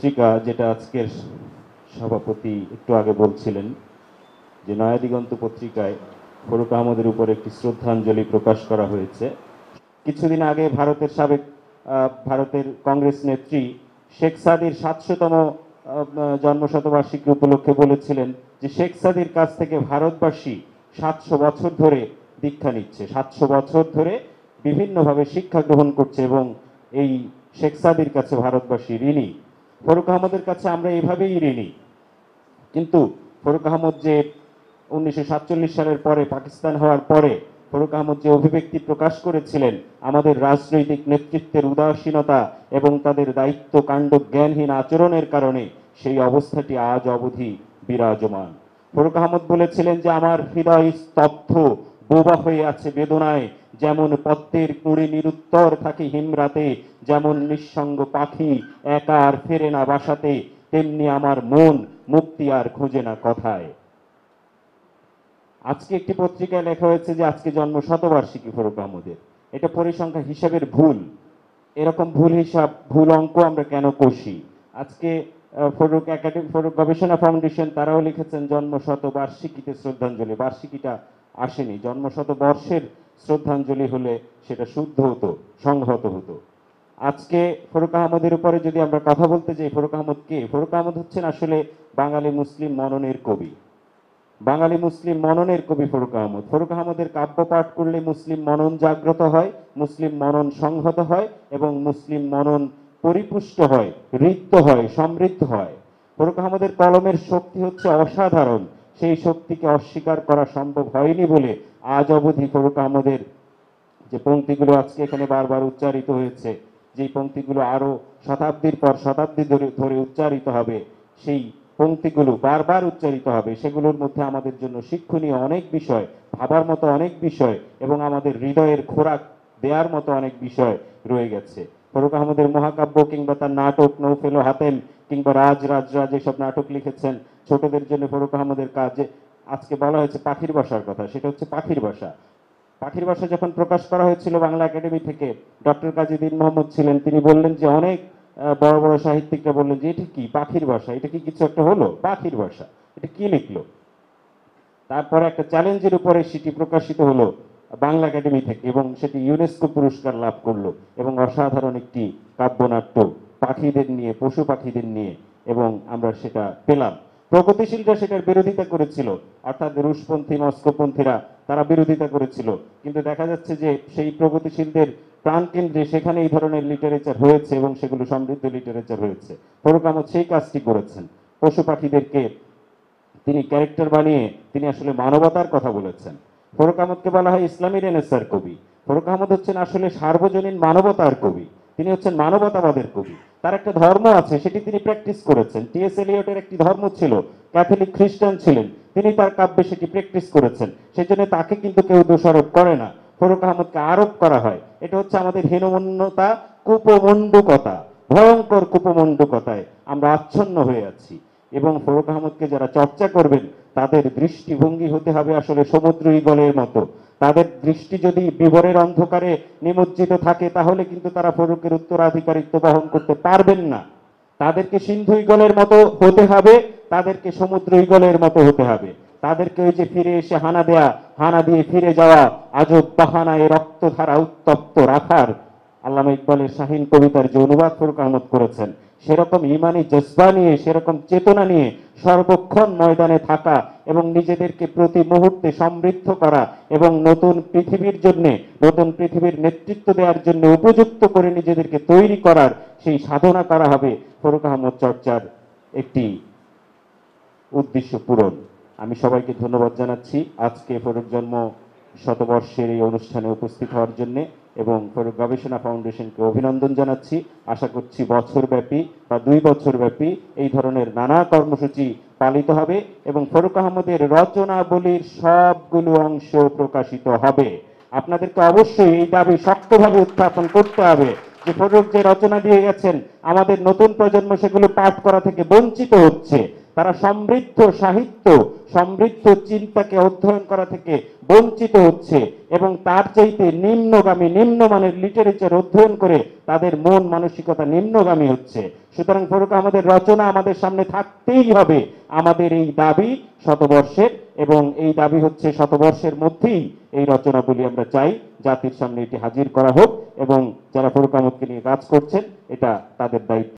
পত্রিকা যেটা আজকের সভাপতি একটু আগে বলছিলেন যে নয়াদিগন্ত পত্রিকায় ফরুক আহমদের উপর একটি শ্রদ্ধাঞ্জলি প্রকাশ করা হয়েছে কিছুদিন আগে ভারতের সাবেক ভারতের কংগ্রেস নেত্রী শেখ সাদির সাতশোতম জন্মশতবার্ষিকী উপলক্ষে বলেছিলেন যে শেখ সাদির কাছ থেকে ভারতবাসী সাতশো বছর ধরে দীক্ষা নিচ্ছে সাতশো বছর ধরে বিভিন্নভাবে শিক্ষা গ্রহণ করছে এবং এই শেখ সাদির কাছে ভারতবাসী ঋণী ফরুক আহমদের কাছে আমরা এভাবেই ঋণী কিন্তু ফরুক আহমদ যে উনিশশো সালের পরে পাকিস্তান হওয়ার পরে ফরুক আহমদ যে অভিব্যক্তি প্রকাশ করেছিলেন আমাদের রাজনৈতিক নেতৃত্বের উদাসীনতা এবং তাদের দায়িত্ব কাণ্ড জ্ঞানহীন আচরণের কারণে সেই অবস্থাটি আজ অবধি বিরাজমান ফরুক আহমদ বলেছিলেন যে আমার হৃদয় স্তব্ধ বোবা হয়ে আছে বেদনায় যেমন পদ্মের কুড়ে নিরুত্তর থাকে হিমরাতে যেমন নিঃসঙ্গ পাখি একা আর ফেরে না বাসাতে তেমনি আমার মন মুক্তি আর খুঁজে না কথায় আজকে একটি পত্রিকায় লেখা হয়েছে যে আজকে জন্ম শতবার্ষিকী ফরুক আমাদের এটা পরিসংখ্যা হিসাবের ভুল এরকম ভুল হিসাব ভুল অঙ্ক আমরা কেন কষি আজকে ফরুক একাডেমি ফরুক গবেষণা ফাউন্ডেশন তারাও লিখেছেন জন্ম শতবার্ষিকীতে শ্রদ্ধাঞ্জলি বার্ষিকীটা আসেনি জন্ম শতবর্ষের শ্রদ্ধাঞ্জলি হলে সেটা শুদ্ধ হতো সংহত হতো আজকে ফরুক আহমদের উপরে যদি আমরা কথা বলতে যাই ফরুক আহমদ কে ফরুক আহমদ হচ্ছেন আসলে বাঙালি মুসলিম মননের কবি বাঙালি মুসলিম মননের কবি ফরুক আহমদ ফরুক আহমদের কাব্য পাঠ করলে মুসলিম মনন জাগ্রত হয় মুসলিম মনন সংহত হয় এবং মুসলিম মনন পরিপুষ্ট হয় রিক্ত হয় সমৃদ্ধ হয় ফরুক আহমদের কলমের শক্তি হচ্ছে অসাধারণ সেই শক্তিকে অস্বীকার করা সম্ভব হয়নি বলে আজ অবধি করুক আমাদের যে পঙ্ক্তিগুলো আজকে এখানে বারবার উচ্চারিত হয়েছে যে পঙ্ক্তিগুলো আরও শতাব্দীর পর শতাব্দী ধরে ধরে উচ্চারিত হবে সেই পঙ্ক্তিগুলো বারবার উচ্চারিত হবে সেগুলোর মধ্যে আমাদের জন্য শিক্ষণীয় অনেক বিষয় ভাবার মতো অনেক বিষয় এবং আমাদের হৃদয়ের খোরাক দেওয়ার মতো অনেক বিষয় রয়ে গেছে ফরুক আহমদের মহাকাব্য কিংবা তার নাটক নৌফেলো হাতেম কিংবা রাজ রাজরা যেসব নাটক লিখেছেন ছোটদের জন্য ফরুক আহমদের কাজে আজকে বলা হয়েছে পাখির বাসার কথা সেটা হচ্ছে পাখির বাসা পাখির বাসা যখন প্রকাশ করা হয়েছিল বাংলা একাডেমি থেকে ডক্টর দিন মোহাম্মদ ছিলেন তিনি বললেন যে অনেক বড় বড় সাহিত্যিকরা বললেন যে এটা কি পাখির বাসা এটা কি কিছু একটা হলো পাখির বাসা এটা কি লিখলো তারপরে একটা চ্যালেঞ্জের উপরে সেটি প্রকাশিত হলো বাংলা একাডেমি থেকে এবং সেটি ইউনেস্কো পুরস্কার লাভ করলো এবং অসাধারণ একটি কাব্যনাট্য পাখিদের নিয়ে পশু পাখিদের নিয়ে এবং আমরা সেটা পেলাম প্রগতিশীলরা সেটার বিরোধিতা করেছিল অর্থাৎ রুশপন্থী মস্কোপন্থীরা তারা বিরোধিতা করেছিল কিন্তু দেখা যাচ্ছে যে সেই প্রগতিশীলদের প্রাণকেন্দ্রে সেখানে এই ধরনের লিটারেচার হয়েছে এবং সেগুলো সমৃদ্ধ লিটারেচার হয়েছে ফরুকামত সেই কাজটি করেছেন পশু পাখিদেরকে তিনি ক্যারেক্টার বানিয়ে তিনি আসলে মানবতার কথা বলেছেন ফরুক আহমদকে বলা হয় ইসলামী রেনেসার কবি ফরুক আহমদ হচ্ছেন আসলে সার্বজনীন মানবতার কবি তিনি হচ্ছেন মানবতাবাদের কবি তার একটা ধর্ম আছে সেটি তিনি প্র্যাকটিস করেছেন টিএস এলিয়টের একটি ধর্ম ছিল ক্যাথলিক খ্রিস্টান ছিলেন তিনি তার কাব্যে সেটি প্র্যাকটিস করেছেন সেই জন্য তাকে কিন্তু কেউ দোষারোপ করে না ফরুক আহমদকে আরোপ করা হয় এটা হচ্ছে আমাদের হীনমন্যতা কুপমন্ডুকতা ভয়ঙ্কর কুপমন্ডুকতায় আমরা আচ্ছন্ন হয়ে আছি এবং ফরুক আহমদকে যারা চর্চা করবেন তাদের দৃষ্টিভঙ্গি হতে হবে আসলে সমুদ্র ইগলের মতো তাদের দৃষ্টি যদি বিবরের অন্ধকারে নিমজ্জিত থাকে তাহলে কিন্তু তারা ফরুকের উত্তরাধিকারিত্ব বহন করতে পারবেন না তাদেরকে সিন্ধু ইগলের মতো হতে হবে তাদেরকে সমুদ্র ইগলের মতো হতে হবে তাদেরকে ওই যে ফিরে এসে হানা দেয়া হানা দিয়ে ফিরে যাওয়া আজ বাহানায় রক্তধারা উত্তপ্ত রাখার আল্লামা ইকবালের শাহীন কবিতার যে অনুবাদ ফরুক আহমদ করেছেন সেরকম ইমানি জজবা নিয়ে সেরকম চেতনা নিয়ে সর্বক্ষণ ময়দানে থাকা এবং নিজেদেরকে প্রতি মুহূর্তে সমৃদ্ধ করা এবং নতুন পৃথিবীর জন্য নতুন পৃথিবীর নেতৃত্ব দেওয়ার জন্য উপযুক্ত করে নিজেদেরকে তৈরি করার সেই সাধনা করা হবে ফরুক আহমদ চর্চার একটি উদ্দেশ্য পূরণ আমি সবাইকে ধন্যবাদ জানাচ্ছি আজকে ফরুক জন্ম শতবর্ষের এই অনুষ্ঠানে উপস্থিত হওয়ার জন্যে এবং গবেষণা ফাউন্ডেশনকে অভিনন্দন জানাচ্ছি আশা করছি বছরব্যাপী বা দুই বছরব্যাপী এই ধরনের নানা কর্মসূচি পালিত হবে এবং ফরুক আহমদের রচনাবলীর সবগুলো অংশ প্রকাশিত হবে আপনাদেরকে অবশ্যই এই দাবি শক্তভাবে উত্থাপন করতে হবে যে ফরুক যে রচনা দিয়ে গেছেন আমাদের নতুন প্রজন্ম সেগুলো পাঠ করা থেকে বঞ্চিত হচ্ছে তারা সমৃদ্ধ সাহিত্য সমৃদ্ধ চিন্তাকে অধ্যয়ন করা থেকে বঞ্চিত হচ্ছে এবং তার চাইতে নিম্নগামী নিম্নমানের লিটারেচার অধ্যয়ন করে তাদের মন মানসিকতা নিম্নগামী হচ্ছে সুতরাং ফরুক আমাদের রচনা আমাদের সামনে থাকতেই হবে আমাদের এই দাবি শতবর্ষের এবং এই দাবি হচ্ছে শতবর্ষের মধ্যেই এই রচনাগুলি আমরা চাই জাতির সামনে এটি হাজির করা হোক এবং যারা ফরুক আহমদকে নিয়ে কাজ করছেন এটা তাদের দায়িত্ব